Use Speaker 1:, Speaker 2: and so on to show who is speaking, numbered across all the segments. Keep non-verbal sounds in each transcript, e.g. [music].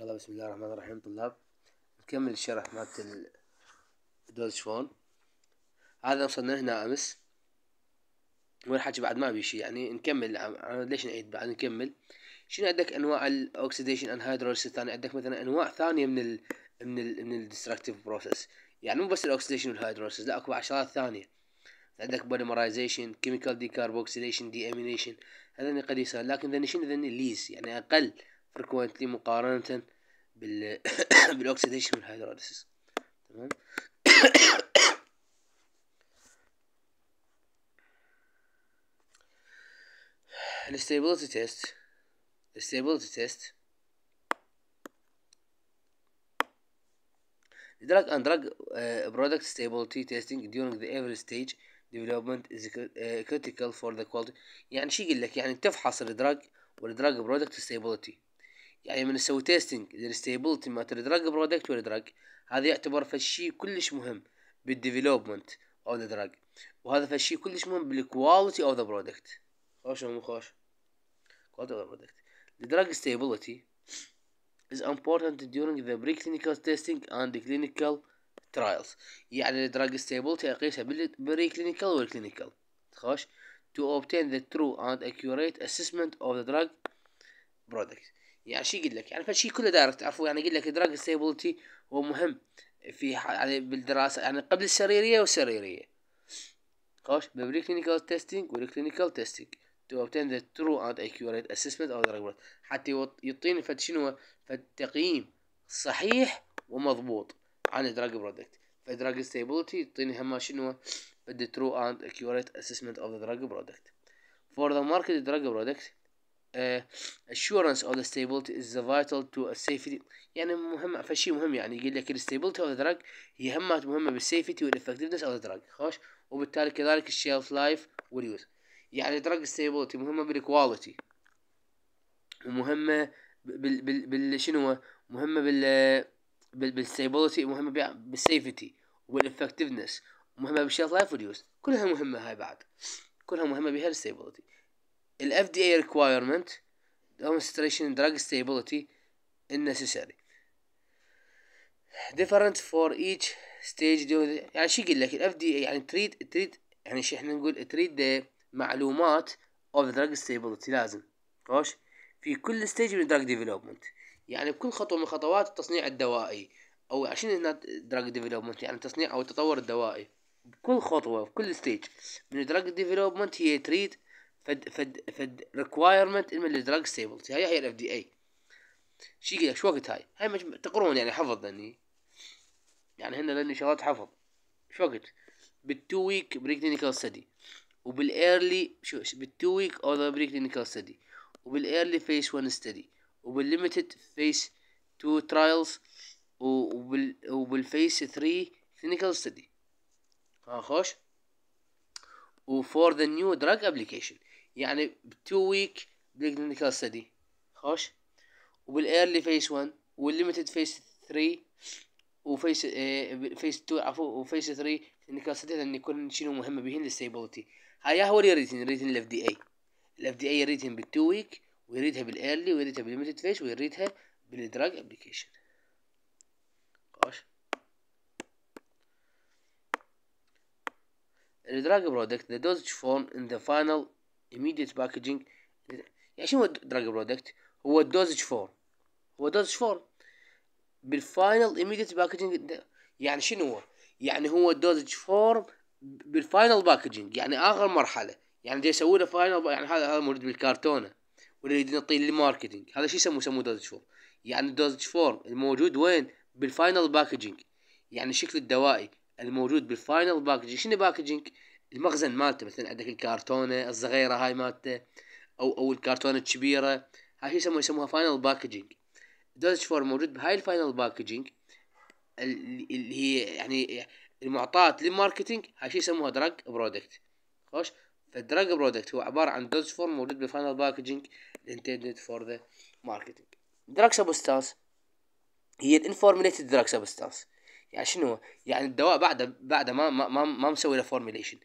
Speaker 1: يلا بسم الله الرحمن الرحيم طلاب نكمل الشرح مالت الدوز فون هذا وصلنا هنا امس والحكي بعد ما بيشي يعني نكمل ليش نعيد بعد نكمل شنو عندك انواع الاوكسيديشن ان هيدروليس الثانية عندك مثلا انواع ثانيه من الـ من الـ من الدستركتيف بروسيس يعني مو بس الاوكسيديشن والهيدروليس لا اكو عشرات ثانيه عندك بوليمرايزيشن كيميكال ديكاربوكسيديشن دي امينيشن هذني قد يصير لكن ذني شنو ذني ليز يعني اقل فريكوينتلي مقارنة بال [coughs] بالاوكسيديشن والهيدروليسيس تمام [coughs] الستابيليتي تيست الستابيليتي تيست The اند دراج برودكت uh, تيستينج stability testing during the every stage development is uh, critical for the quality يعني شو يقول لك يعني تفحص الدراج والدراج برودكت stability يعني من نسوي تيستنج الستيبلتي ما الدراج برودكت دراج هذا يعتبر فشي كلش مهم بالديفلوبمنت او ذا دراج وهذا فشي كلش مهم بالكواليتي او ذا برودكت خوش مو خوش كواليتي او ذا برودكت The drug stability is important during the preclinical testing and the clinical trials يعني الدراج stability اقيسها بالpreclinical والكلينيكال خوش to obtain the true and accurate assessment of the drug product يعني شي قلت لك يعني فشي كله دايركت تعرفوا يعني قلت لك دراج ستيبلتي هو مهم في يعني بالدراسه يعني قبل السريريه والسريريه خوش كلينيكال تيستينج كلينيكال تيستينج to obtain the true and accurate assessment of the حتى يعطيني فد شنو فد تقييم صحيح ومضبوط عن دراج برودكت فدراج ستيبلتي يعطيني هما شنو فد true and accurate assessment of the drug product for the market drug product آه، assurance of the stability is vital to a safety يعني مهم فشي مهم يعني يقول لك الستابيلتي اوف ذا drug هي همات مهمه بالسيفتي والافكتفنس اوف ذا drug خوش وبالتالي كذلك الشيلف لايف واليوز يعني دراج ستابيلتي مهمه بالكواليتي ومهمه بال بال بال شنو مهمه بال بال بالستابيلتي مهمه بالسيفتي والافكتفنس مهمه بالشيلف لايف واليوز كلها مهمه هاي بعد كلها مهمه بها الستابيلتي ال FDA requirement demonstration drug stability is necessary different for each stage يعني شو يقول لك ال FDA يعني تريد تريد يعني شو احنا نقول تريد معلومات of drug stability لازم خوش في كل ستيج من drug development يعني بكل خطوة من خطوات التصنيع الدوائي او عشان هنا دراج ديفلوبمنت يعني تصنيع او التطور الدوائي بكل خطوه بكل ستيج من دراج ديفلوبمنت هي تريد فد فد فد ريكوايرمنت من الدراج ستيبلز هاي هي الاف دي اي شي قلك شو وقت هاي هاي مجم... تقرون يعني حفظ يعني يعني هنا لاني شغلات حفظ شو وقت بالتو ويك بريك كلينيكال ستدي وبالايرلي شو بالتو ويك اور ذا بري كلينيكال ستدي وبالايرلي فيس 1 ستدي وبالليمتد فيس 2 ترايلز وبال وبالفيس 3 كلينيكال ستدي ها خوش وفور ذا نيو دراج ابلكيشن يعني بتو ويك كلينيكال ستدي خوش وبالايرلي فيس 1 والليمتد فيس 3 وفيس فيس 2 عفوا وفيس 3 كلينيكال ستدي لان يكون شنو مهمه بهن الستيبلتي هاي هو الريتن الريتن الاف دي اي الاف دي اي ريتن بالتو ويك ويريدها بالايرلي ويريدها بالليمتد فيس ويريدها بالدراج ابلكيشن خوش الدراج برودكت the dosage form in the final immediate packaging يعني شنو هو دراج برودكت هو الدوزج فور هو دوزج فور بالفاينل immediate packaging يعني شنو هو يعني هو الدوزج فور بالفاينل باكجينج يعني اخر مرحله يعني دي له فاينل يعني هذا هذا موجود بالكرتونه ولا يريدون يطيل الماركتينج هذا شو يسموه يسموه دوزج فور يعني الدوزج فور الموجود وين بالفاينل باكجينج يعني الشكل الدوائي الموجود بالفاينل باكجينج شنو باكجينج المخزن مالته مثلا عندك الكرتونه الصغيره هاي مالته او او الكرتونه الكبيره هاي شو يسموها يسموها فاينل باكجينج دوزج فور موجود بهاي الفاينل باكجينج اللي هي يعني المعطاة للماركتينج هاي شو يسموها دراج برودكت خوش فالدراج برودكت هو عباره عن دوزج فور موجود بالفاينل باكجينج انتندد فور ذا ماركتينج دراج سبستانس هي الانفورميليتد دراج سبستانس يعني شنو يعني الدواء بعد بعد ما ما ما, ما مسوي له فورميليشن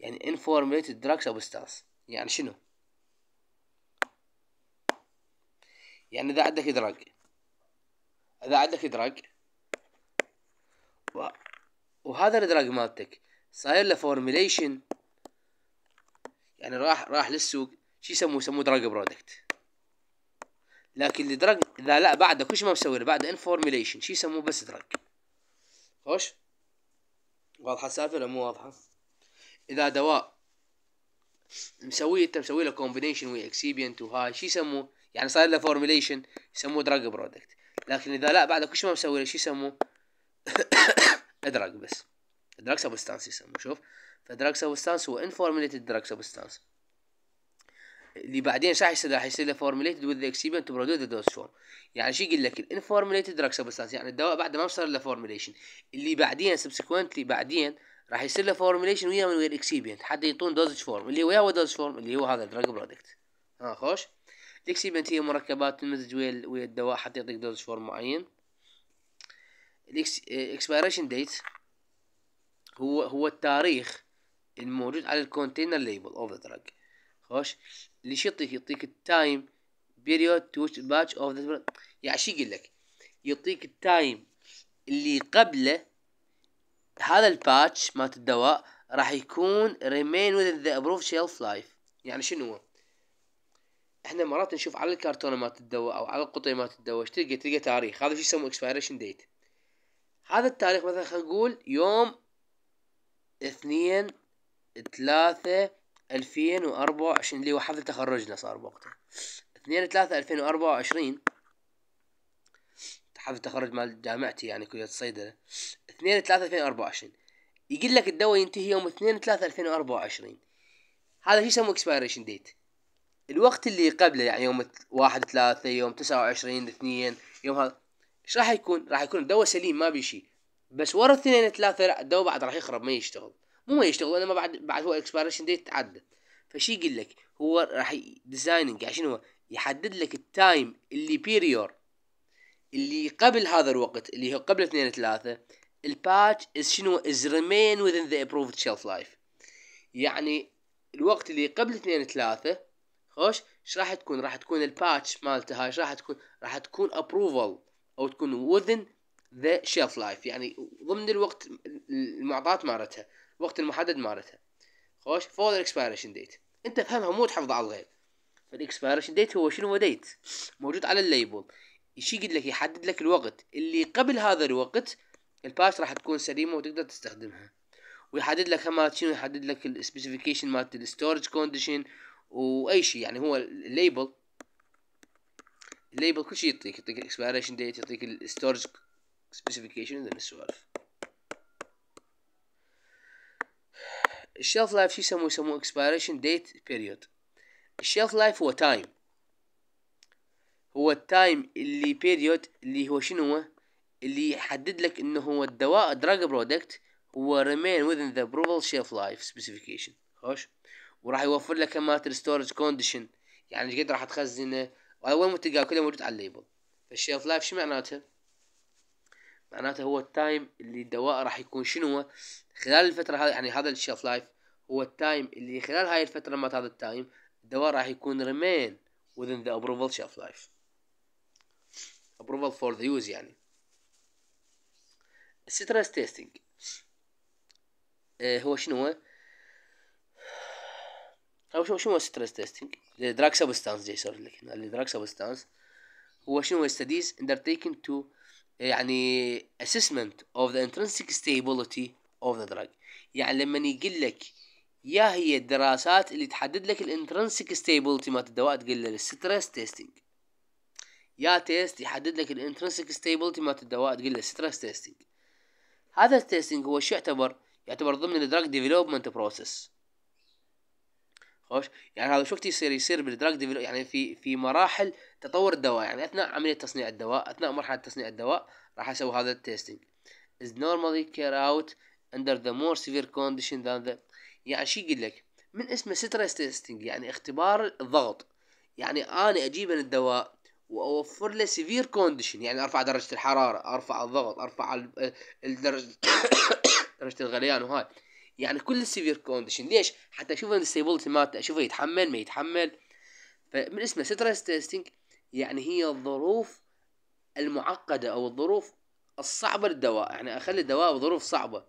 Speaker 1: يعني unformulated drugs stars يعني شنو يعني اذا عندك دراج اذا عندك دراج و... وهذا الدراج مالتك صاير له فورميليشن يعني راح راح للسوق شو يسموه يسموه دراج برودكت لكن الدراج اذا لا بعده كل شيء ما مسوي له بعده انفورميليشن شو يسموه بس دراج خوش واضحه السالفه ولا مو واضحه اذا دواء مسويه انت مسوي له كومبينيشن ويا اكسيبينت وهاي شو يسموه يعني صاير له فورميليشن يسموه دراج برودكت لكن اذا لا بعد كل شيء ما مسوي له شو يسموه دراج [coughs] بس دراج سبستانس يسموه شوف فدراج سبستانس هو انفورميليتد دراج سبستانس اللي بعدين شو راح يصير راح يصير له فورميليتد وذ اكسبيرمنت برودكت دوز فورم يعني شو يقول لك الانفورميليتد دراج سبستانس يعني الدواء بعد ما صار له فورميليشن اللي بعدين سبسكونتلي بعدين راح يصير له فورميليشن وياه من ويا الاكسيبيانت حتى يعطون دوزج فورم اللي وياه دوزج فورم اللي هو هذا الدراج برودكت ها آه خوش الاكسيبيانت هي مركبات تمزج ويا ويا الدواء حتى يعطيك دوزج فورم معين الاكسبيريشن ديت هو هو التاريخ الموجود على الكونتينر ليبل اوف ذا دراج خوش اللي شو يعطيك يعطيك التايم بيريود تو باتش اوف ذا يعني شو يقول لك يعطيك التايم اللي قبله هذا الباتش مالت الدواء راح يكون ريمين وذ ذا ابروف شيلف لايف يعني شنو احنا مرات نشوف على الكرتونه مالت الدواء او على القطية مالت الدواء ايش تلقى تلقى تاريخ هذا شو يسموه expiration date هذا التاريخ مثلا خلينا نقول يوم اثنين ثلاثة الفين واربعة وعشرين اللي هو حفل تخرجنا صار بوقتها اثنين ثلاثة الفين واربعة وعشرين حفل تخرج مال جامعتي يعني كلية الصيدلة 2 3 2024 يقول لك الدواء ينتهي يوم 2 3 2024 هذا شو يسموه اكسبيريشن ديت الوقت اللي قبله يعني يوم 1 3 يوم 29 2 يوم هذا ايش راح يكون؟ راح يكون الدواء سليم ما بي شيء بس ورا 2 3 لا الدواء بعد راح يخرب ما يشتغل مو ما يشتغل انما بعد بعد هو اكسبيريشن ديت تعدى فشي يقول لك هو راح ديزايننج يعني شنو هو يحدد لك التايم اللي بيريور اللي قبل هذا الوقت اللي هو قبل 2 3 الباتش از شنو از ريمين within ذا ابروفد شيلف لايف يعني الوقت اللي قبل اثنين ثلاثة خوش ايش راح تكون راح تكون الباتش مالته هاي راح تكون راح تكون ابروفل او تكون within ذا شيلف لايف يعني ضمن الوقت المعطات مالتها الوقت المحدد مالتها خوش فور الاكسبيريشن ديت انت فهمها مو تحفظها على الغير فالاكسبيريشن ديت هو شنو هو ديت موجود على الليبل ايش يقول لك يحدد لك الوقت اللي قبل هذا الوقت الباس راح تكون سليمه وتقدر تستخدمها ويحدد لك مالت شنو يحدد لك السبيسيفيكيشن مالت الستورج كونديشن واي شيء يعني هو الليبل الليبل كل شيء يعطيك يعطيك الاكسبيريشن ديت يعطيك الستورج سبيسيفيكيشن وذن السوالف الشيلف لايف شو يسموه يسموه اكسبيريشن ديت بيريود الشيلف لايف هو تايم هو التايم اللي بيريود اللي هو شنو هو اللي يحدد لك انه هو الدواء دراج برودكت هو remain ذا the approval لايف سبيسيفيكيشن خوش وراح يوفر لك مات الستورج كونديشن يعني قد راح تخزنه وين متلقاه كله موجود على الليبل فالشيلف لايف شو معناته؟ معناته هو التايم اللي الدواء راح يكون شنو خلال الفترة هذه يعني هذا الشيلف لايف هو التايم اللي خلال هاي الفترة مات هذا التايم الدواء راح يكون ريمين وذن ذا ابروفل شيلف لايف ابروفل فور ذا يوز يعني ستريس تيستينج eh, هو شنو هو او شنو شنو هو ستريس تيستنج دراج سبستانس جاي صار لك هنا دراج سبستانس هو شنو هو studies undertaken to آه، يعني اسسمنت اوف ذا انترنسيك ستابيليتي اوف ذا دراج يعني لما يقول لك يا هي الدراسات اللي تحدد لك الانترنسيك ستابيليتي مال الدواء تقول له الستريس تيستينج يا تيست يحدد لك الانترنسيك ستابيليتي مال الدواء تقول له ستريس تيستينج هذا التيستنج هو شيء يعتبر يعتبر ضمن الدراج ديفلوبمنت بروسيس خوش يعني هذا شو يصير يصير بالدراج يعني في في مراحل تطور الدواء يعني اثناء عمليه تصنيع الدواء اثناء مرحله تصنيع الدواء راح اسوي هذا التيستنج is normally carried out under the more severe condition than the يعني شو يقول لك من اسمه ستريس تيستنج يعني اختبار الضغط يعني انا اجيب الدواء واوفر له سيفير كونديشن يعني ارفع درجه الحراره ارفع الضغط ارفع الدرجه [coughs] درجه الغليان وهاي يعني كل السيفير كونديشن ليش حتى اشوف الستيبلتي مالته اشوفه يتحمل ما يتحمل فمن اسمه ستريس تيستينج يعني هي الظروف المعقده او الظروف الصعبه للدواء يعني اخلي الدواء بظروف صعبه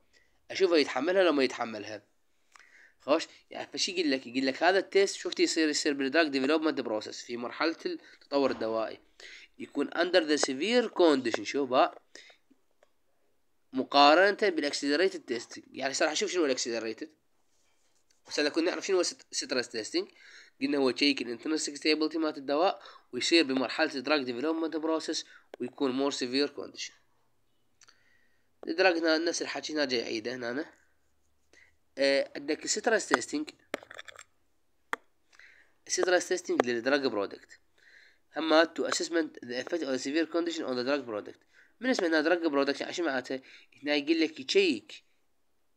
Speaker 1: اشوفه يتحملها لو ما يتحملها خوش يعني فشي يقول لك يقول لك هذا التيست شفت يصير يصير بالدراج ديفلوبمنت بروسس في مرحله التطور الدوائي يكون اندر ذا سيفير كونديشن شوف ها مقارنه بالاكسلريتد تيستنج يعني راح اشوف شنو الاكسلريتد بس احنا كنا نعرف شنو ستريس تيستنج قلنا هو تشيك الانترنسك ستيبلتي مات الدواء ويصير بمرحله الدراج ديفلوبمنت بروسس ويكون مور سيفير كونديشن الدراج هنا نفس الحكي هنا جاي عيده هنا أنا. آه، عندك سترس تيستينج سترس تيستينج للدراج برودكت هما تو اسسمنت ذا افكت اور سيفير كونديشن اون ذا دراج برودكت من بالنسبه لنا دراج برودكت يعني شو معناته هنا يقول لك يشيك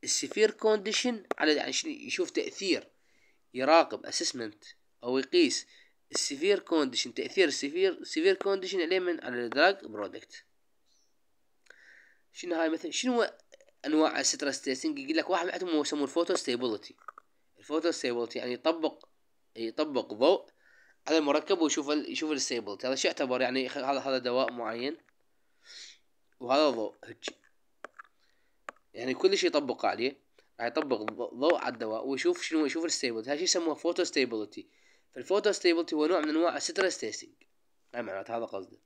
Speaker 1: السيفير كونديشن على يعني يشوف تاثير يراقب اسسمنت او يقيس السيفير كونديشن تاثير السيفير سيفير كونديشن عليه من على الدراج برودكت شنو هاي مثلا شنو انواع الستريس تيستنج يقول لك واحد منهم يسموه الفوتو ستيبلتي الفوتو ستيبلتي يعني يطبق يطبق ضوء على المركب ويشوف ال... يشوف الستيبلتي هذا شيء يعتبر يعني هذا هذا دواء معين وهذا ضوء هج. يعني كل شيء يعني يطبق عليه راح يطبق ضوء على الدواء ويشوف شنو يشوف الستيبلتي هذا شيء يسموه فوتو ستيبلتي فالفوتو ستيبلتي هو نوع من انواع الستريس تيستنج معناته هذا قصده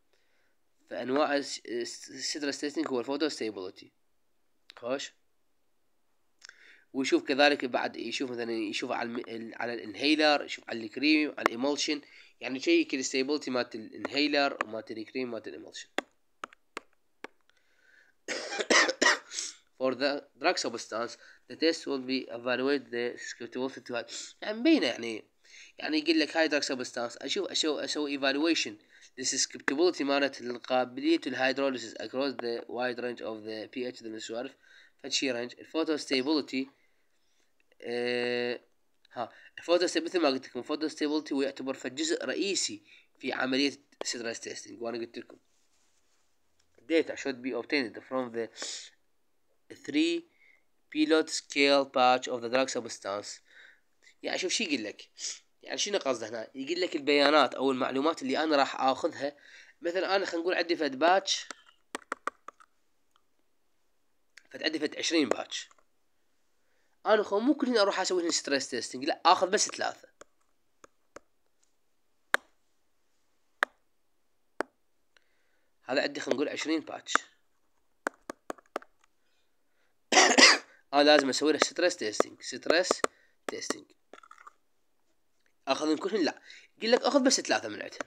Speaker 1: فانواع الستريس تيستنج هو الفوتو ستيبلتي خوش ويشوف كذلك بعد يشوف مثلا يشوف على على الانهيلر يشوف على الكريم على الايمولشن يعني يشيك الاستيبلتي مالت الانهيلر ومالت الكريم ومات الايمولشن [coughs] for the drug substance the test will be evaluate the susceptibility to يعني مبينه يعني يعني يقول لك هاي drug substance اشوف اسوي evaluation السسكبتبلتي مالت القابلية الهيدروليسيس across the wide range of the pH ذي السوالف فشي رينج الفوتو ستيبلتي آه، ها الفوتو مثل ما قلت لكم الفوتو ستيبلتي هو يعتبر فجزء رئيسي في عملية ستريس تيستنج وانا قلت لكم data should be obtained from the three pilot scale batch of the drug substance يعني شوف شي يقول لك يعني شنو قصده هنا يقول لك البيانات او المعلومات اللي انا راح اخذها مثلا انا خلينا نقول عندي فد باتش فد عندي فد 20 باتش انا خو مو كلهن اروح اسوي لهم ستريس تيستنج لا اخذ بس ثلاثه هذا عندي خلينا نقول 20 باتش [coughs] انا لازم اسوي له ستريس تيستنج ستريس تيستنج اخذ من لا يقول لك اخذ بس ثلاثه من عندهم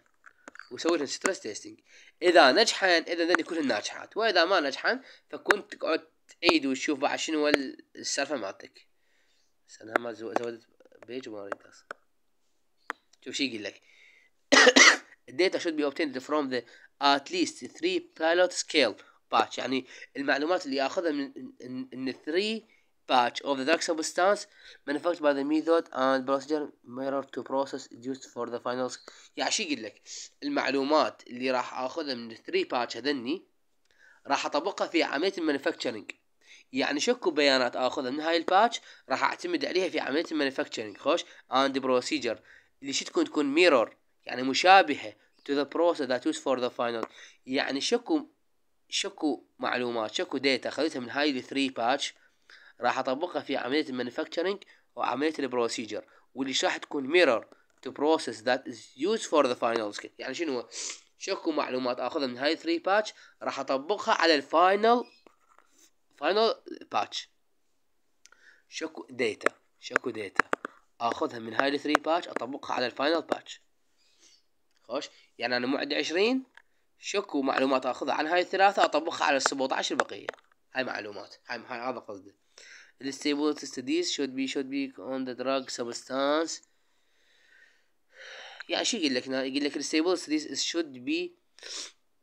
Speaker 1: وسوي لهم ستريس تيستنج اذا نجحن اذا ذني كلهن ناجحات واذا ما نجحن فكنت تقعد تعيد وتشوف بعد شنو السالفه مالتك بس انا ما زودت بيج وما اريد اصلا شوف شو يقول لك data should be obtained from the at least three pilot scale batch يعني المعلومات اللي ياخذها من ان 3 batch of the drug substance manufactured by the method and procedure mirror to process used for the finals يعني شو يقول لك المعلومات اللي راح اخذها من الثري باتش هذني راح اطبقها في عمليه المانيفاكتشرنج يعني شكو بيانات اخذها من هاي الباتش راح اعتمد عليها في عمليه المانيفاكتشرنج خوش اند بروسيجر اللي شو تكون تكون ميرور يعني مشابهه to the process that used for the final يعني شكو شكو معلومات شكو ديتا خذيتها من هاي الثري باتش راح اطبقها في عمليه المانيفاكتشرنج وعمليه البروسيجر واللي راح تكون ميرور تو بروسيس ذات از يوز فور ذا فاينل سكيل يعني شنو شكو معلومات اخذها من هاي 3 باتش راح اطبقها على الفاينل فاينل باتش شكو داتا شكو داتا اخذها من هاي 3 باتش اطبقها على الفاينل باتش خوش يعني انا مو عندي 20 شكو معلومات اخذها عن هاي الثلاثه اطبقها على ال 17 البقيه هاي معلومات هاي هذا قصدي The stability studies should be should be on the drug substance Yeah, she شو like لك Get like the stable studies should be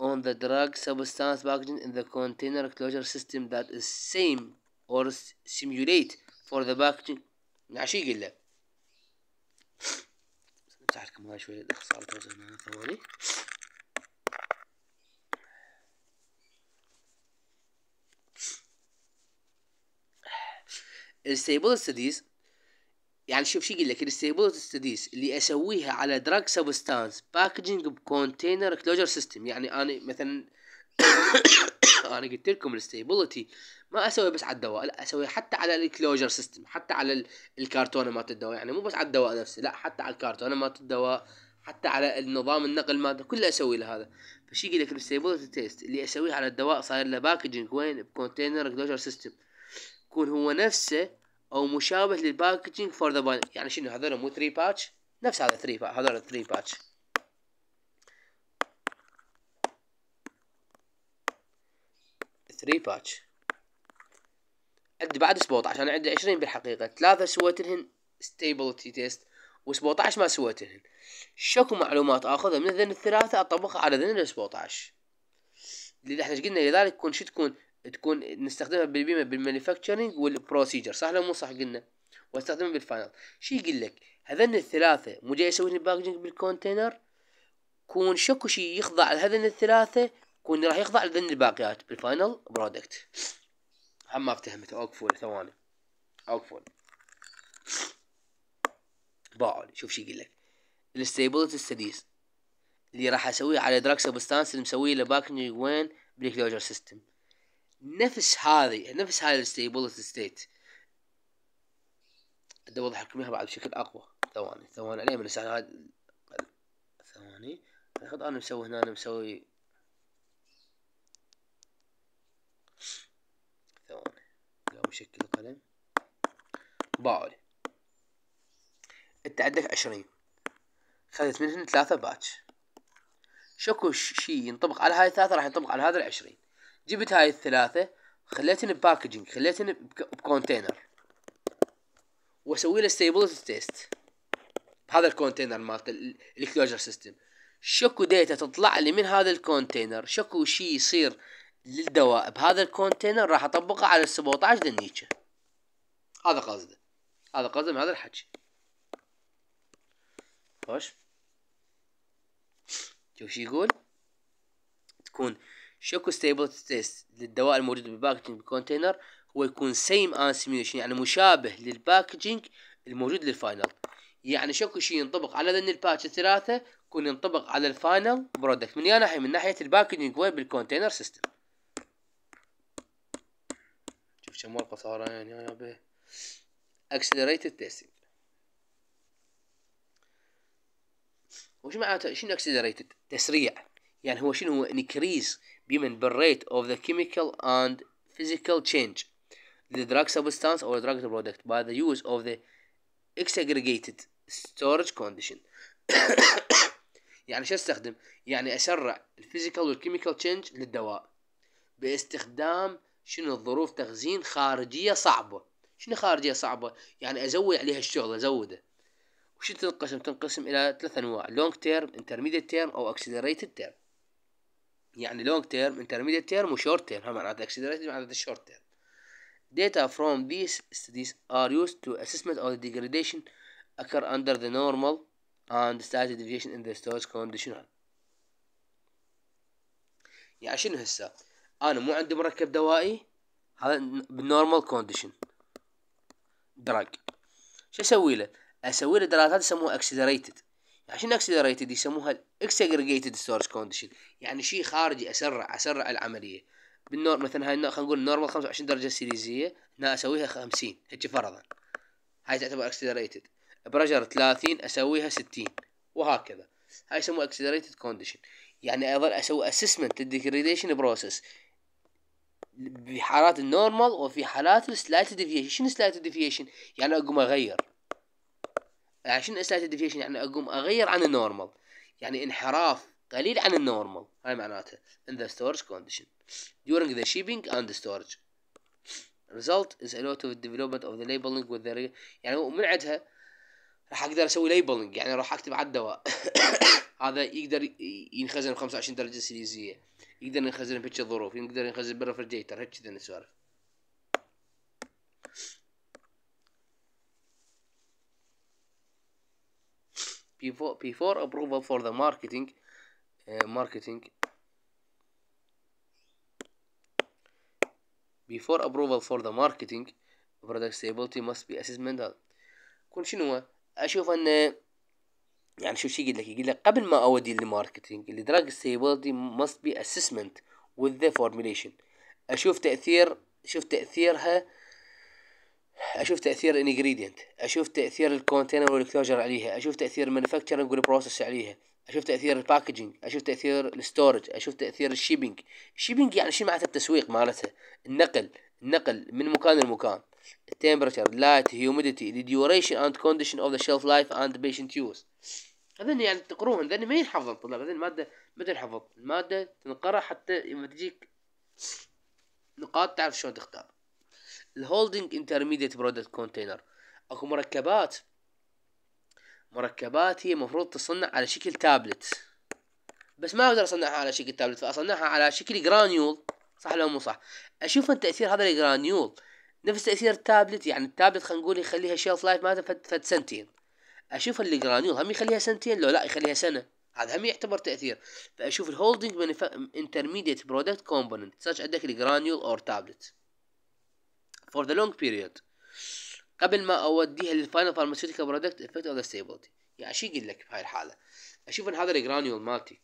Speaker 1: on the drug substance packaging in the container closure system that is same or simulate for the packaging Yeah, she يقول لك [sighs] الستيبل ستديز يعني شوف شو يقول لك الستيبل ستديز اللي اسويها على دراج سبستانس باكجينج بكونتينر كلوجر سيستم يعني انا مثلا [coughs] انا قلت لكم الستيبلتي ما اسوي بس على الدواء لا اسوي حتى على الكلوجر سيستم حتى على الكرتونه مالت الدواء يعني مو بس على الدواء نفسه لا حتى على الكرتونه مالت الدواء حتى على النظام النقل مالته كله اسوي له هذا فشي يقول لك الستيبلتي تيست اللي اسويه على الدواء صاير له باكجينج وين بكونتينر كلوجر سيستم يكون هو نفسه او مشابه للباكجينج فور ذا يعني شنو هذول مو 3 باتش نفس هذا 3 باتش هذول 3 باتش ثري باتش عندي بعد 17 انا عندي 20 بالحقيقه ثلاثه سويت لهن ستيبلتي تيست و17 ما سويت لهن شكو معلومات اخذها من ذن الثلاثه اطبقها على ذن ال 17 اللي احنا قلنا لذلك تكون شو تكون تكون نستخدمها بالمانيفاكتشرنج والبروسيجر صح لو مو صح قلنا واستخدمها بالفاينل شي يقول لك هذن الثلاثه مو جاي يسوي لي باكجينج بالكونتينر كون شكو شي يخضع لهذن الثلاثه كون راح يخضع لهذن الباقيات بالفاينل برودكت هم ما افتهمت اوقفوا ثواني اوقفوا باعوا شوف شي يقول لك الستيبلتي ستديز اللي راح اسويه على دراك سبستانس اللي مسويه له باكجينج وين بالكلوجر سيستم نفس هذه نفس هاي الستيبلتي ستيت بدي اوضح لكم اياها بعد بشكل اقوى ثواني ثواني عليه من الساعه هذا ثواني اعتقد انا مسوي هنا انا مسوي ثواني لو شكل القلم باعولي انت عندك عشرين خذت منهن ثلاثة باتش شكو شي ينطبق على هاي الثلاثة راح ينطبق على هذا العشرين جبت هاي الثلاثة خليتن بباكجينج خليتن بكونتينر واسوي له ستيبلتي تيست بهذا الكونتينر مالت الكلوجر سيستم شكو ديتا تطلع لي من هذا الكونتينر شكو شي يصير للدواء بهذا الكونتينر راح اطبقه على ال 17 دنيشه هذا قصده هذا قصده من هذا الحكي خوش شوف شو يقول تكون شكو ستيبل تيست للدواء الموجود بالباكجينج بالكونتينر هو يكون سيم ان سيميوليشن يعني مشابه للباكجينج الموجود للفاينل يعني شكو شيء ينطبق على ذن الباتش الثلاثه يكون ينطبق على الفاينل برودكت من يا ناحيه من ناحيه الباكجينج وين بالكونتينر سيستم شوف كم ورقه صار يعني يا به اكسلريتد تيستينج وش معناته شنو اكسلريتد تسريع يعني هو شنو هو انكريز بمن rate of the chemical and physical change the drug substance or drug product by the use of the exaggregated storage condition [coughs] يعني شو استخدم يعني اسرع الفيزيكال والكيميكال تشينج للدواء باستخدام شنو الظروف تخزين خارجية صعبة شنو خارجية صعبة يعني ازود عليها الشغل ازوده وش تنقسم تنقسم الى ثلاث انواع لونج تيرم intermediate تيرم او accelerated تيرم يعني long term intermediate term و short term معناتها accelerated معناتها short term data from these studies are used to assessment of the degradation occur under the normal and standard deviation in the storage conditional يعني شنو هسه انا مو عندي مركب دوائي هذا بالنورمال كونديشن دراج شو اسوي له اسوي له دراسات يسموها اكسلريتد عشان اكسلريتد يسموها اكسجريتد ستورج كونديشن يعني شيء خارجي اسرع اسرع العمليه بالنور مثلا هاي خلينا نقول نورمال 25 درجه سيليزيه انا اسويها 50 هيك فرضا هاي تعتبر اكسلريتد برجر 30 اسويها 60 وهكذا هاي يسموها اكسلريتد كونديشن يعني اظل اسوي اسسمنت للديجريديشن بروسس بحالات النورمال وفي حالات السلايت ديفيشن شنو سلايت ديفيشن يعني اقوم اغير عشان السلايت ديفيشن يعني اقوم اغير عن النورمال يعني انحراف قليل عن النورمال هاي معناته in the storage condition during the shipping and the storage result is a lot of development of the labeling with the يعني من عندها راح اقدر اسوي ليبلنج يعني راح اكتب على الدواء [coughs] هذا يقدر ينخزن ب 25 درجه سيليزيه يقدر ينخزن بهيك الظروف يقدر ينخزن بالرفرجيتر هيك كذا السوالف before, before approval for the marketing uh, marketing before approval for the marketing product stability must be assessed كون شنو هو اشوف ان يعني شوف شي يقول لك يقول لك قبل ما اودي للماركتينج دراج ستيبلتي ماست بي اسسمنت وذ ذا فورميليشن اشوف تاثير شوف تاثيرها اشوف تاثير الانجريدينت اشوف تاثير الكونتينر والكلوجر عليها اشوف تاثير المانيفاكتشرنج والبروسيس عليها اشوف تاثير الباكجينج اشوف تاثير الستورج اشوف تاثير الشيبينج الشيبينج يعني شو معناته التسويق مالتها النقل النقل من مكان لمكان التمبرتشر لايت هيوميديتي ديوريشن اند كونديشن اوف ذا شيلف لايف اند بيشنت يوز use يعني تقروهن هذن ما ينحفظن طلاب هذن المادة ما تنحفظ المادة تنقرأ حتى لما تجيك نقاط تعرف شلون تختار الهولدنج انترميديت برودكت كونتينر اكو مركبات مركبات هي المفروض تصنع على شكل تابلت بس ما اقدر اصنعها على شكل تابلت فاصنعها على شكل جرانيول صح لو مو صح اشوف ان تاثير هذا الجرانيول نفس تاثير التابلت يعني التابلت خلينا نقول يخليها شيلف لايف مالته فد سنتين اشوف الجرانيول هم يخليها سنتين لو لا يخليها سنه هذا هم يعتبر تاثير فاشوف الهولدنج انترميديت برودكت كومبوننت ساش عندك الجرانيول اور تابلت for the long period قبل ما اوديها للفاينل فارماسيوتيكال برودكت افكت اوف ذا ستيبلتي يعني شو يقول لك بهاي الحاله اشوف ان هذا الجرانيول مالتي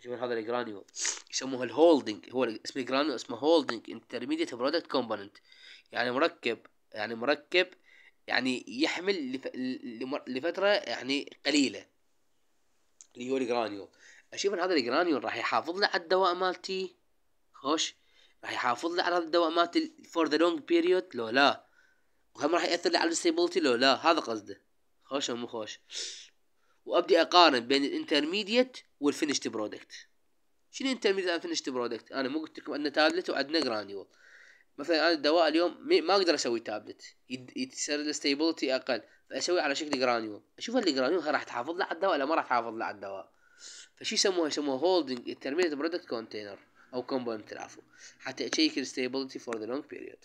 Speaker 1: اشوف ان هذا الجرانيول يسموه الهولدنج هو اسم الجرانيول اسمه هولدنج انترميديت برودكت كومبوننت يعني مركب يعني مركب يعني يحمل لف... لفتره يعني قليله اللي هو الجرانيول اشوف ان هذا الجرانيول راح يحافظ لي على الدواء مالتي خوش راح يحافظ لي على الدوامات فور ذا لونج بيريود لو لا وهم راح ياثر لي على الستيبلتي لو لا هذا قصده خوش او مو خوش وابدي اقارن بين الانترميديت والفينشت برودكت شنو انترميديت عن فينشت برودكت انا مو قلت لكم عندنا تابلت وعندنا جرانيول مثلا انا الدواء اليوم ما اقدر اسوي تابلت يصير الستيبلتي اقل فاسوي على شكل جرانيول اشوف الجرانيول راح تحافظ لي على الدواء ولا ما راح تحافظ لي على الدواء فشي يسموها يسموها هولدنج انترميديت برودكت كونتينر أو كومبوننت العفو حتى أشيك الستابيليتي for the long period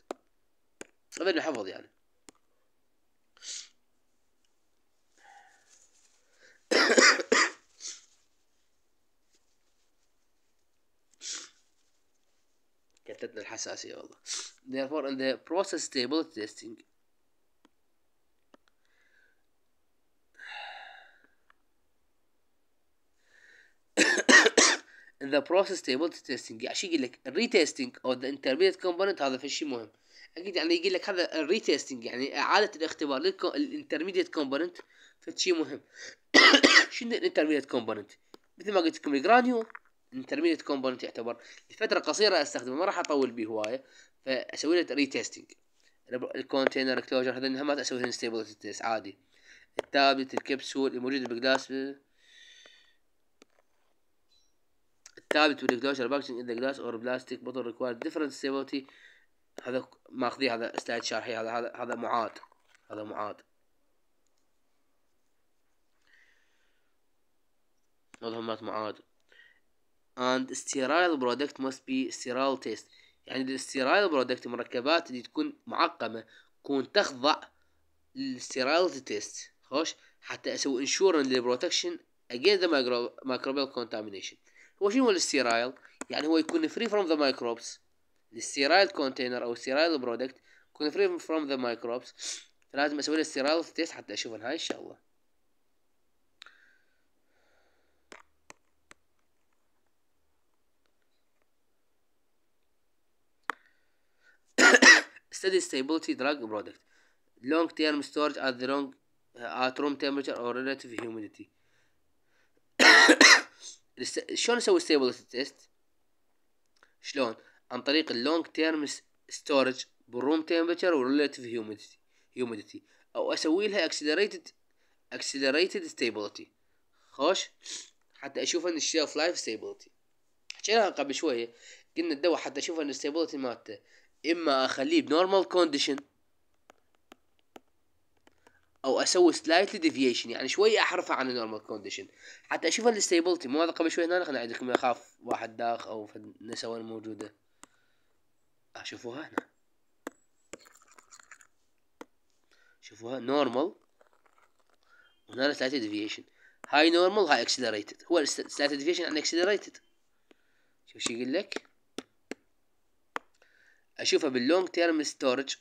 Speaker 1: قبل نحفظ يعني [coughs] كتتنا الحساسية والله therefore in the process stability testing ذا بروسيس stability testing عشان يعني يقول لك الريتيستنج او ذا intermediate component هذا في شيء مهم اكيد يعني يقول لك هذا الريتيستنج يعني اعاده الاختبار للانترميديت كومبوننت شيء مهم [coughs] شنو الانترميديت كومبوننت مثل ما قلت لكم الجرانيو الانترميديت كومبوننت يعتبر لفتره قصيره استخدمه ما راح اطول به هوايه فاسوي له ريتيستنج الكونتينر كلوجر هذا ما اسوي له ستيبلتي تيست عادي التابلت الكبسول الموجوده بجلاس ثابت والكلوشر باكجنج ان ذا جلاس اور بلاستيك بوتل ريكوايرد ديفرنت سيفوتي هذا ماخذيه هذا سلايد شرحي هذا هذا معاد هذا معاد واضح مات معاد and sterile product must be sterile test يعني الستيرايل برودكت المركبات اللي تكون معقمة تكون تخضع للستيرايلتي تيست خوش حتى اسوي انشورن للبروتكشن اجين ذا مايكروبيل كونتامينيشن هو شنو الاستيرايل يعني هو يكون فري فروم ذا مايكروبس الستيرايل كونتينر او الستيرايل برودكت يكون فري فروم ذا مايكروبس لازم اسوي له استيرايل تيست حتى اشوف هاي ان شاء الله [coughs] steady stability drug product long term storage at the long uh, at room temperature or relative humidity [coughs] شلون اسوي ستيبلتي تيست شلون عن طريق اللونج تيرم ستورج بالروم تمبرتشر والريلاتيف هيوميديتي هيوميديتي او اسوي لها اكسلريتد اكسلريتد ستيبلتي خوش حتى اشوف ان الشيلف لايف ستيبلتي حكيناها قبل شويه قلنا الدواء حتى اشوف ان الستيبلتي مالته اما اخليه بنورمال كونديشن او اسوي سلايتلي ديفيشن يعني شوي احرفها عن النورمال كونديشن حتى اشوف الستيبلتي مو هذا قبل شوي هنا خلينا اعيدكم اخاف واحد داخ او نسوى الموجوده اشوفوها هنا شوفوها نورمال وهنا سلايتلي ديفيشن هاي نورمال هاي اكسلريتد هو سلايتلي ديفيشن عن اكسلريتد شوف شو يقول لك اشوفها باللونج تيرم ستورج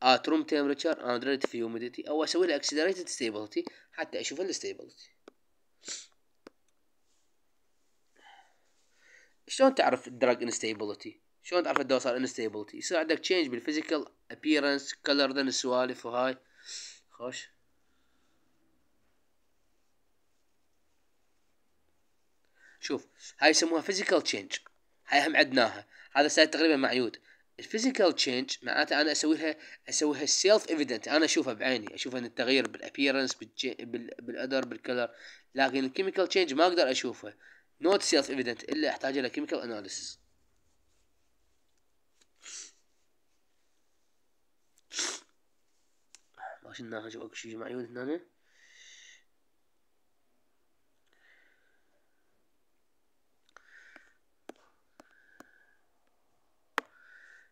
Speaker 1: at room temperature and relative humidity او اسوي لها accelerated stability حتى اشوف الستيبلتي شلون تعرف الدرج انستابيليتي شلون تعرف الدواء صار انستابيليتي يصير عندك تشينج بالفيزيكال ابييرنس كلر ذن السوالف وهاي خوش شوف هاي يسموها فيزيكال تشينج هاي هم عدناها هذا سايد تقريبا معيود الفيزيكال تشينج معناته انا اسويها اسويها سيلف ايفيدنت انا اشوفها بعيني اشوف ان التغيير بالابييرنس بالادر بالكلر لكن الكيميكال تشينج ما اقدر اشوفه نوت سيلف ايفيدنت الا احتاج الى كيميكال اناليسيس ماشي الناهج اكو شيء معيون هنا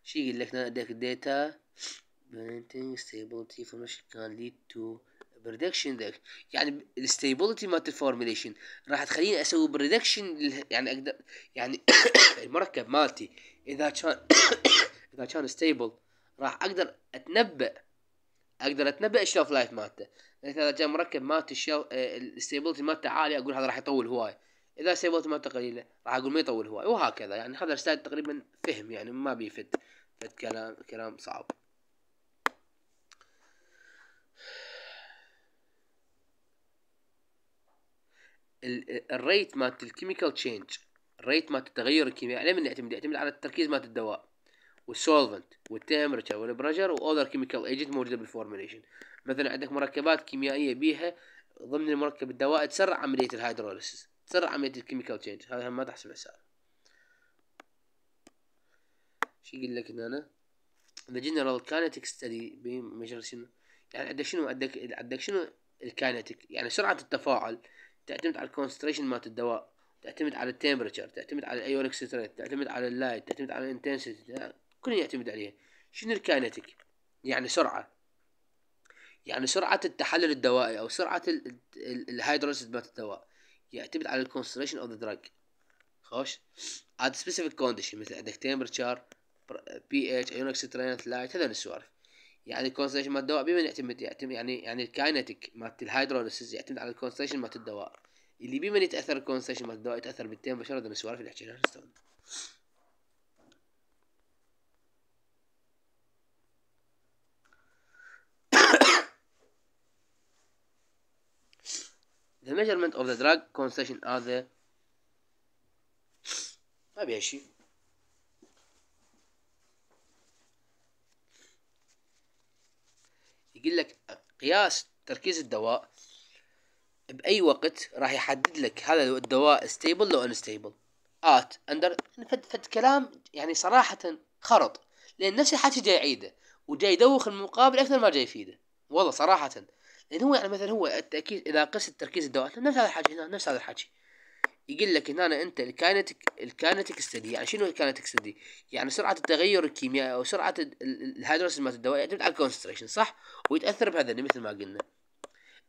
Speaker 1: شي يقول لك ذاك الداتا maintaining ستيبلتي فورميشن كان ليد تو بريدكشن ذاك يعني الستيبلتي مالت الفورميليشن راح تخليني اسوي بريدكشن يعني اقدر يعني [coughs] المركب مالتي اذا كان [coughs] اذا كان ستيبل راح اقدر اتنبأ اقدر اتنبأ الشلف لايف مالته يعني اذا كان مركب مالته الشلف الستيبلتي آه، مالته عاليه اقول هذا راح يطول هواي اذا ستيبلتي مالته قليله راح اقول ما يطول هواي وهكذا يعني هذا رسالة تقريبا فهم يعني ما بيفد فالكلام كلام صعب الريت مالت الكيميكال تشينج الريت مالت التغير الكيميائي على من يعتمد؟ يعتمد على التركيز مالت الدواء والسولفنت والتمبرتشر والبرجر واذر كيميكال ايجنت موجوده بالفورميليشن مثلا عندك مركبات كيميائيه بيها ضمن المركب الدوائي تسرع عمليه الهيدروليسيس تسرع عمليه الكيميكال تشينج هذا ما تحسب حساب شو يقول لك هنا ذا جنرال كاينتيك ستدي بمجرى شنو يعني عندك شنو عندك عندك شنو الكاينتيك يعني سرعه التفاعل تعتمد على الكونستريشن مالت الدواء تعتمد على التمبرتشر تعتمد على الايونيك ستريت تعتمد على اللايت تعتمد على الانتنسيتي كل يعتمد عليها شنو الكاينتيك يعني سرعه يعني سرعه التحلل الدوائي او سرعه الهيدروليسيس مالت الدواء يعتمد على الكونستريشن اوف ذا دراج خوش عاد سبيسيفيك كونديشن مثل عندك تمبرتشر بي اتش ايونيك سترينث لايت هذول السوالف يعني الكونستريشن مال الدواء بما يعتمد يعتمد يعني يعني الكاينتيك مالت الهايدروليسيز يعتمد على الكونستريشن مالت الدواء اللي بما يتاثر الكونستريشن مالت الدواء يتاثر بالتين بشر هذول السوالف اللي حكيناها [coughs] The measurement of the drug concentration are the ما بيها شيء يقول لك قياس تركيز الدواء باي وقت راح يحدد لك هذا الدواء ستيبل لو انستيبل ات اندر فد فد كلام يعني صراحه خرط لان نفس الحكي جاي يعيده وجاي يدوخ المقابل اكثر ما جاي يفيده والله صراحه لان هو يعني مثلا هو التاكيد اذا قست تركيز الدواء نفس هذا الحكي هنا نفس هذا الحكي يقول لك هنا إن انت الكاينتك الكاينتك ستدي يعني شنو الكاينتك ستدي؟ يعني سرعه التغير الكيميائي او سرعه الهيدروسيس مالت الدواء يعتمد على الكونستريشن صح؟ ويتاثر بهذا مثل ما قلنا.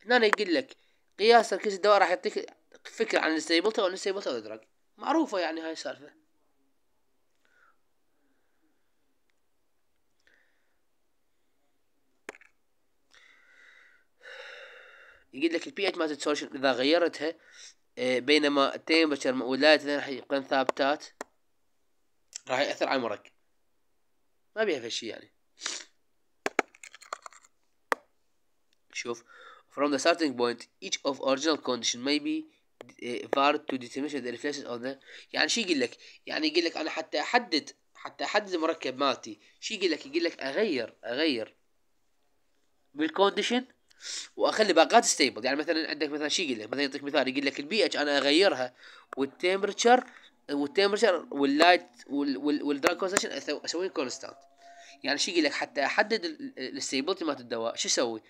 Speaker 1: هنا يقول لك قياس تركيز الدواء راح يعطيك فكره عن الستيبلتي او والدرج معروفه يعني هاي السالفه. يقول لك البي اتش مالت السوشيال اذا غيرتها إيه، بينما التمبرتشر واللايتنج راح يكون ثابتات راح يأثر على المركب ما بيها فشي يعني شوف from the starting point each of original condition may be إيه، varied to determine the reflection of the يعني شو يقول لك يعني يقول لك انا حتى احدد حتى احدد المركب مالتي شو يقول لك يقول لك اغير اغير بالكونديشن واخلي باقات ستيبل يعني مثلا عندك مثلا شيء يقول لك مثلا يعطيك مثال يقول لك البي اتش انا اغيرها والتمبرتشر والتمبرتشر واللايت والدراج كونستنت اسوي كونستانت يعني شيء يقول لك حتى احدد الستيبلتي مالت الدواء شو اسوي؟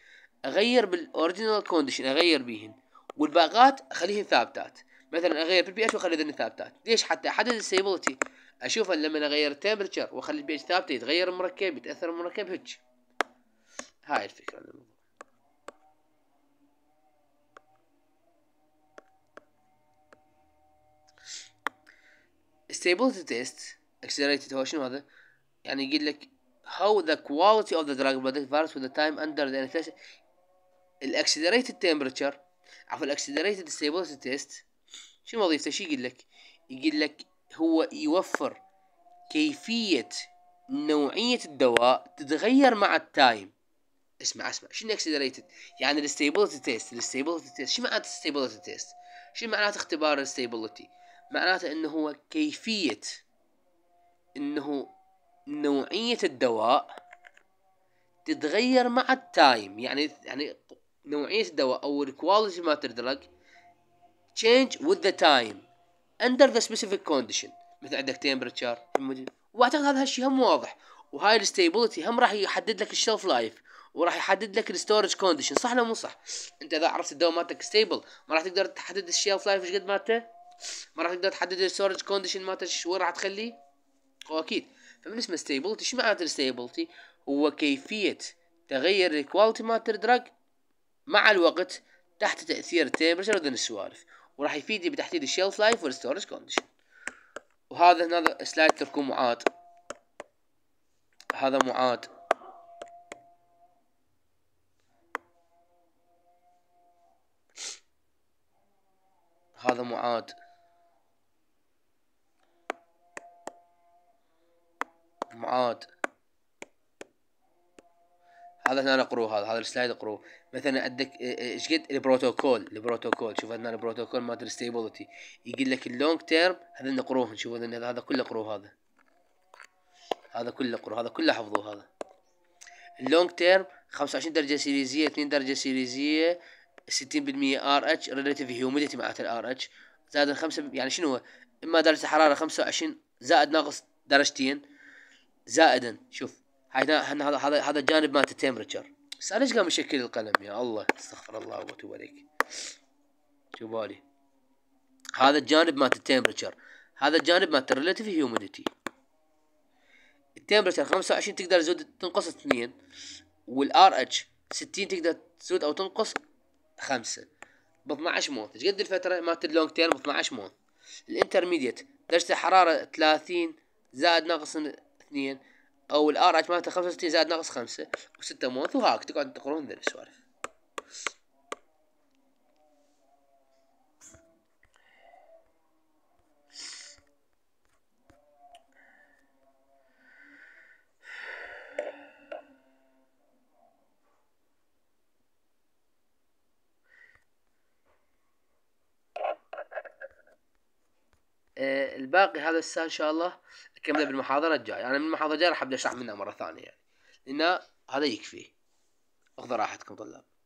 Speaker 1: اغير بالاوريجينال كونديشن اغير بيهن والباقات اخليهن ثابتات مثلا اغير بالبي اتش واخليهن ثابتات ليش؟ حتى احدد الستيبلتي اشوف لما اغير التمبرتشر واخلي البي اتش ثابته يتغير المركب يتاثر المركب هيك هاي الفكره stability test accelerated هو شنو هذا؟ يعني يقول لك how the quality of the drug product varies with the time under the anesthesia الاكسلريتد temperature عفوا الاكسلريتد stability test شنو وظيفته؟ شو يقول لك؟ يقول لك هو يوفر كيفية نوعية الدواء تتغير مع التايم اسمع اسمع شنو accelerated يعني الستيبلتي تيست الستيبلتي تيست شو معناته الستيبلتي تيست؟ شنو معناته اختبار الستيبلتي؟ معناته انه هو كيفية انه نوعية الدواء تتغير مع التايم يعني يعني نوعية الدواء او الكواليتي ما الدراج تشينج وذ ذا تايم اندر ذا سبيسيفيك كونديشن مثل عندك تمبرتشر واعتقد هذا الشيء هم واضح وهاي الستيبلتي هم راح يحدد لك الشلف لايف وراح يحدد لك الستورج كونديشن صح ولا مو صح انت اذا عرفت الدواء مالتك ستيبل ما راح تقدر تحدد الشلف لايف ايش قد مالته ما راح تقدر تحدد الستورج كونديشن مالته وين راح تخليه واكيد فبالنسبه ستيبلتي شو معناته الستيبلتي هو كيفيه تغير الكواليتي مالت الدرج مع الوقت تحت تاثير التمبرشر وذن السوالف وراح يفيدني بتحديد الشيلف لايف والستورج كونديشن وهذا هنا سلايد تركو معاد هذا معاد هذا معاد معاد هذا هنا اقروه هذا هذا السلايد اقروه مثلا عندك إيه، إيه، ايش قد البروتوكول البروتوكول شوف هنا البروتوكول مال الستيبلتي يقول لك اللونج تيرم هذا نقروه شوف هذا هذا كله اقروه هذا هذا كله اقروه هذا كله حفظوه هذا اللونج تيرم 25 درجه سيريزيه 2 درجه سيريزيه 60% ار اتش ريليتيف هيوميديتي معناته الار اتش زائد 5 يعني شنو هو؟ اما درجه حراره 25 زائد ناقص درجتين زائدا شوف هذا هذا هذا الجانب مالت التمبرتشر بس انا ايش قام يشكل القلم يا الله استغفر الله واتوب عليك شو بالي هذا الجانب مالت التمبرتشر هذا الجانب مالت الريلاتيف هيوميديتي التمبرتشر 25 تقدر تزود تنقص 2 والار اتش 60 تقدر تزود او تنقص 5 ب 12 مون ايش قد الفتره مالت اللونج تيرم ب 12 مون الانترميديت درجه الحراره 30 زائد ناقص اثنين او الار اتش مالته خمسة وستين زائد ناقص خمسة وستة مونث وهاك تقعد تقرون ذي السوالف آه، الباقي هذا الساعة إن شاء الله كمله بالمحاضره الجايه انا من المحاضره الجايه راح ابدا اشرح منها مره ثانيه يعني لان هذا يكفي اخذوا راحتكم طلاب